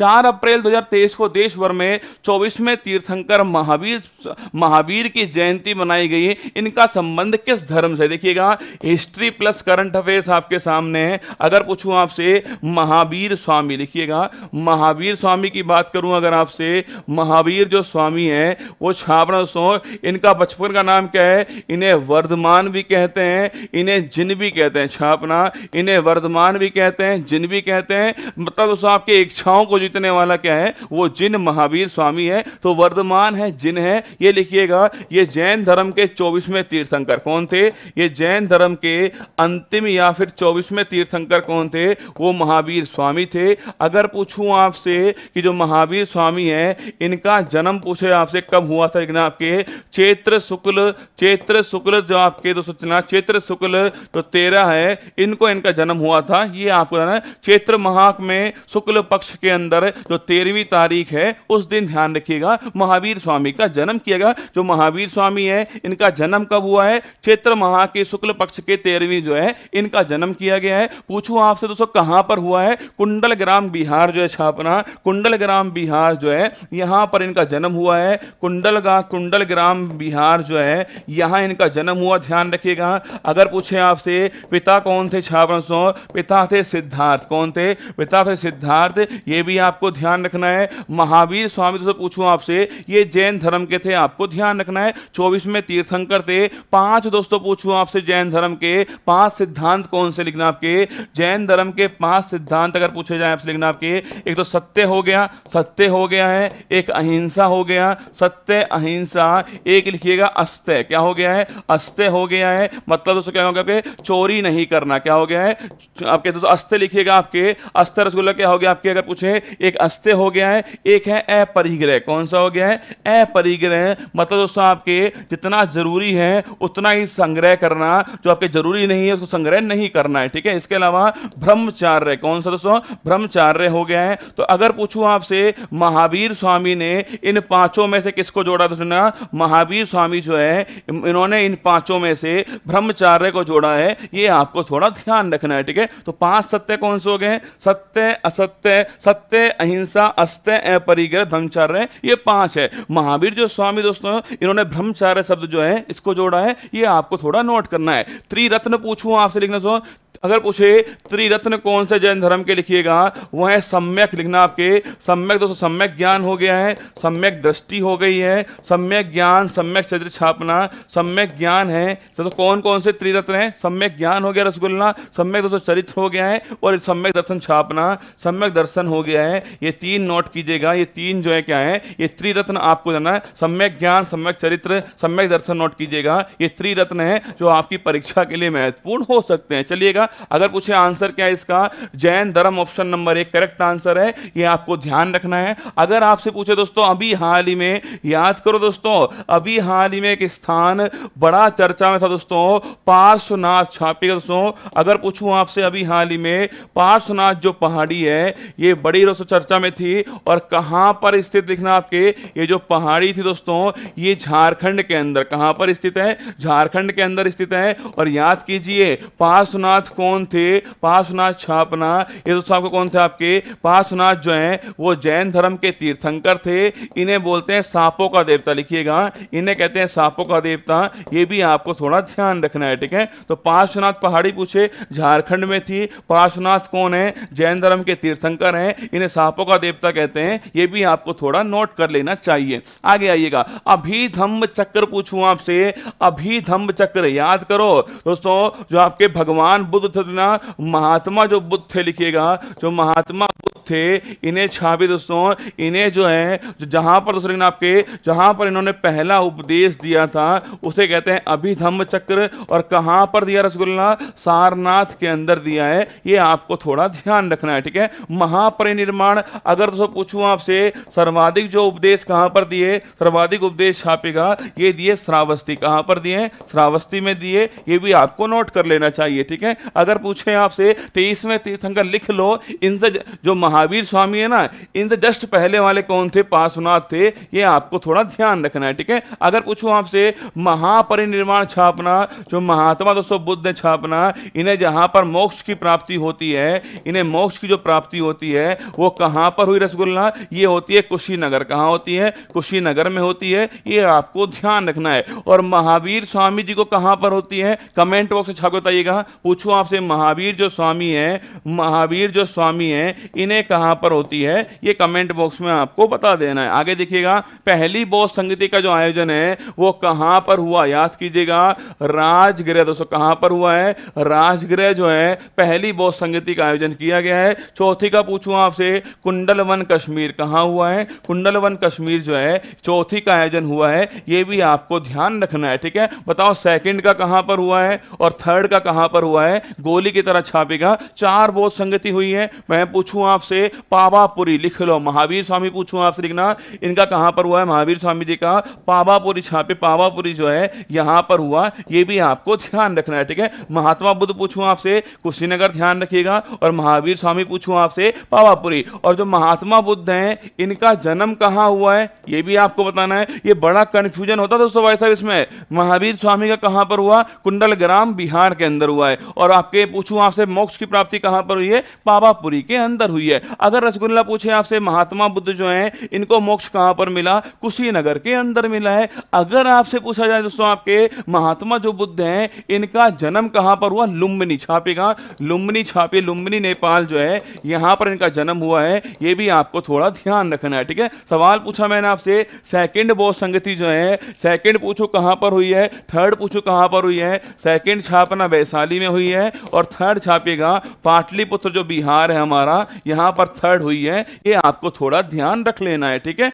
चार अप्रैल 2023 को देश भर में चौबीसवें तीर्थंकर महावीर महावीर की जयंती मनाई गई इनका संबंध किस धर्म से देखिएगा हिस्ट्री प्लस करंट अफेयर्स आपके सामने है अगर पूछूं आपसे महावीर स्वामी लिखिएगा महावीर स्वामी की बात करूं अगर आपसे महावीर जो स्वामी है वो छापरा सो इनका बचपन का नाम क्या है इन्हें वर्धमान भी कहते हैं इन्हें जिन भी कहते हैं छापना इन्हें वर्धमान भी कहते हैं जिन भी कहते हैं मतलब दोस्तों आपकी इच्छाओं को जीतने वाला क्या है वो जिन महावीर स्वामी है तो वर्धमान है जिन है ये लिखिएगा ये जैन धर्म के चौबीसवें तीर्थंकर कौन थे ये जैन धर्म के अंतिम या फिर चौबीसवें तीर्थंकर कौन थे वो महावीर स्वामी थे अगर पूछूं आपसे कि जो महावीर स्वामी है इनका जन्म पूछे आपसे कब हुआ था लेकिन आपके चैत्र शुक्ल चैत्र शुक्ल जो आपके दोस्तों चैत्र शुक्ल तो तेरह है इनको इनका जन्म हुआ था ये आपको चैत्र महाक में शुक्ल पक्ष के अंदर पर जो तेरहवीं तारीख है उस दिन ध्यान रखिएगा महावीर स्वामी का जन्म किया गया जो महावीर स्वामी है इनका जन्म कब हुआ है चैत्र माह के शुक्ल पक्ष के तेरहवीं जो है इनका जन्म किया गया है पूछू आपसे दोस्तों कहां पर हुआ है कुंडल ग्राम बिहार जो है छापना कुंडल ग्राम बिहार जो है यहां पर इनका जन्म हुआ है कुंडल कुंडल ग्राम बिहार जो है यहां इनका जन्म हुआ ध्यान रखिएगा अगर पूछे आपसे पिता कौन थे छापना पिता थे सिद्धार्थ कौन थे पिता थे सिद्धार्थ ये भी आपको ध्यान रखना है महावीर स्वामी से तो पूछूं आपसे ये जैन धर्म के थे आपको ध्यान रखना है चौबीस में तीर्थंकर थे पांच दोस्तों पूछूं आपसे जैन धर्म के पांच सिद्धांत कौन से लिखना आपके जैन धर्म के पांच सिद्धांत अगर पूछे जाए आपसे लिखना आपके एक तो सत्य हो गया सत्य हो गया है एक अहिंसा हो गया सत्य अहिंसा एक लिखिएगा अस्त्य क्या हो गया है अस्त्य हो गया है मतलब दोस्तों क्या होगा चोरी नहीं करना क्या हो गया है आपके दोस्तों अस्त्य लिखिएगा आपके अस्त्य रसगुल्ला क्या हो गया आपके अगर पूछे एक अस्थ्य हो गया है एक है अपरिग्रह कौन सा हो गया है अपरिग्रह मतलब दोस्तों आपके जितना जरूरी है उतना ही संग्रह करना जो आपके जरूरी नहीं है उसको संग्रह नहीं करना है ठीक है इसके अलावा ब्रह्मचार्य कौन सा दोस्तों ब्रह्मचार्य हो गया है तो अगर पूछूं आपसे महावीर स्वामी ने इन पांचों में से किसको जोड़ा था ना महावीर स्वामी जो है इन्होंने इन पांचों में से ब्रह्मचार्य को जोड़ा है ये आपको थोड़ा ध्यान रखना है ठीक है तो पांच सत्य कौन से हो गए सत्य असत्य सत्य सत्य अहिंसा अस्त्य अपरिग्रह ब्रह्मचार्य ये पांच है महावीर जो स्वामी दोस्तों इन्होंने ब्रह्मचार्य शब्द जो है इसको जोड़ा है ये आपको थोड़ा नोट करना है त्रिरत्न पूछू आपसे लिखना सो तो अगर पूछे त्रिरत्न कौन से जैन धर्म के लिखिएगा वह है सम्यक लिखना आपके सम्यक दोस्तों सम्यक ज्ञान हो गया है सम्यक दृष्टि हो गई है सम्यक ज्ञान सम्यक चरित्र छापना सम्यक ज्ञान है तो कौन कौन से त्रिरत्न है सम्यक ज्ञान हो गया रसगुल्ला सम्यक दोस्तों चरित्र हो गया है और सम्यक दर्शन छापना सम्यक दर्शन हो गया है है ये तीन नोट कीजिएगा ये तीन जो है क्या है ये त्रिरत्न आपको जाना है सम्यक ज्ञान सम्यक चरित्र सम्यक दर्शन नोट कीजिएगा ये त्रिरत्न है जो आपकी परीक्षा के लिए महत्वपूर्ण हो सकते हैं चलिएगा अगर पूछे आंसर क्या है इसका जैन धर्म ऑप्शन नंबर एक करेक्ट आंसर है ये आपको ध्यान रखना है अगर आपसे पूछे दोस्तों अभी हाल ही में याद करो दोस्तों अभी हाल ही में एक स्थान बड़ा चर्चा में था दोस्तों पार्श्वनाथ छापेगा दोस्तों अगर पूछूं आपसे अभी हाल ही में पार्श्वनाथ जो पहाड़ी है ये बड़ी दोस्तों चर्चा में थी और कहां पर स्थित देखना आपके ये जो पहाड़ी थी दोस्तों ये झारखंड के अंदर कहां पर स्थित है झारखंड के अंदर स्थित है और याद कीजिए पार्श्वनाथ कौन थे पार्श्वनाथ छापना ये दोस्तों आपको कौन थे आपके पार्श्वनाथ जो है वो जैन धर्म के तीर्थंकर थे इन्हें बोलते हैं सांपों का देवता लिखिएगा इन्हें कहते हैं सांपों का देवता ये भी आपको थोड़ा ध्यान रखना है ठीक है तो पार्श्वनाथ पहाड़ी पूछे झारखंड में थी पार्श्वनाथ कौन है जैन धर्म के तीर्थंकर हैं इन्हें सांपों का देवता कहते हैं ये भी आपको थोड़ा नोट कर लेना चाहिए आगे आइएगा अभिधम्ब चक्र पूछूं आपसे अभिधम्ब चक्र याद करो दोस्तों जो आपके भगवान बुद्ध थे ना महात्मा जो बुद्ध थे लिखिएगा जो महात्मा बुद्ध थे इन्हें छापे दोस्तों इन्हें जो है जहां पर दोस्तों आपके जहां पर इन्होंने पहला उपदेश दिया था उसे कहते हैं अभिधम्म चक्र और कहां पर दिया रसगुल्ला सारनाथ के अंदर दिया है ये आपको थोड़ा ध्यान रखना है ठीक है महापरिनिर्माण अगर दोस्तों पूछूं आपसे सर्वाधिक जो उपदेश कहां पर दिए सर्वाधिक उपदेश छापेगा ये दिए श्रावस्ती कहां पर दिए श्रावस्ती में दिए ये भी आपको नोट कर लेना चाहिए ठीक है अगर पूछे आपसे तेईसवें तीर्थंकर लिख लो इनसे जो महा महावीर स्वामी है ना इनसे जस्ट पहले वाले कौन थे पार्श्वनाथ थे ये आपको थोड़ा ध्यान रखना है ठीक है अगर पूछूँ आपसे महापरिनिर्वाण छापना जो महात्मा दोस्तों बुद्ध ने छापना इन्हें जहां पर मोक्ष की प्राप्ति होती है इन्हें मोक्ष की जो प्राप्ति होती है वो कहां पर हुई रसगुल्ला ये होती है कुशीनगर कहां होती है कुशीनगर में होती है ये आपको ध्यान रखना है और महावीर स्वामी जी को कहां पर होती है कमेंट बॉक्स में छाप बताइएगा पूछूँ आपसे महावीर जो स्वामी है महावीर जो स्वामी है इन्हें कहां पर होती है ये कमेंट बॉक्स में आपको बता देना है आगे देखिएगा पहली बोध संगति का जो आयोजन है वो कहां पर हुआ याद कीजिएगा राजगृह दोस्तों कहां पर हुआ है राजगृह जो है पहली बोध संगति का आयोजन किया गया है चौथी का पूछू आपसे वन कश्मीर कहां हुआ है कुंडल वन कश्मीर जो है चौथी का आयोजन हुआ है ये भी आपको ध्यान रखना है ठीक है बताओ सेकंड का कहां पर हुआ है और थर्ड का कहां पर हुआ है गोली की तरह छापेगा चार बोध संगति हुई है मैं पूछू आपसे से पावापुरी लिख लो महावीर स्वामी पूछूं आपसे लिखना हाँ, इनका कहां पर हुआ है महावीर स्वामी जी का पावापुरी छापे पावापुरी जो है यहां पर हुआ ये भी आपको ध्यान रखना है ठीक है महात्मा बुद्ध पूछूं आपसे कुशीनगर ध्यान रखिएगा और महावीर स्वामी पूछूं आपसे पावापुरी और जो महात्मा बुद्ध हैं इनका जन्म कहाँ हुआ है ये भी आपको बताना है ये बड़ा कन्फ्यूजन होता दोस्तों भाई साहब इसमें महावीर स्वामी का कहाँ पर हुआ कुंडल ग्राम बिहार के अंदर हुआ है और आपके पूछूं आपसे मोक्ष की प्राप्ति कहां पर हुई है पावापुरी के अंदर हुई है है अगर रसगुल्ला पूछे आपसे महात्मा बुद्ध जो है इनको मोक्ष कहां पर मिला कुशीनगर के अंदर मिला है अगर आपसे पूछा जाए दोस्तों आपके महात्मा जो बुद्ध हैं इनका जन्म कहां पर हुआ लुम्बिनी छापी का लुम्बिनी छापी लुम्बिनी नेपाल जो है यहां पर इनका जन्म हुआ है ये भी आपको थोड़ा ध्यान रखना है ठीक है सवाल पूछा मैंने आपसे सेकंड बोध संगति जो है सेकंड पूछो कहां पर हुई है थर्ड पूछो कहां पर हुई है सेकंड छापना वैशाली में हुई है और थर्ड छापेगा पाटलिपुत्र जो बिहार है हमारा यहां यहां पर थर्ड हुई है ये आपको थोड़ा ध्यान रख लेना है ठीक है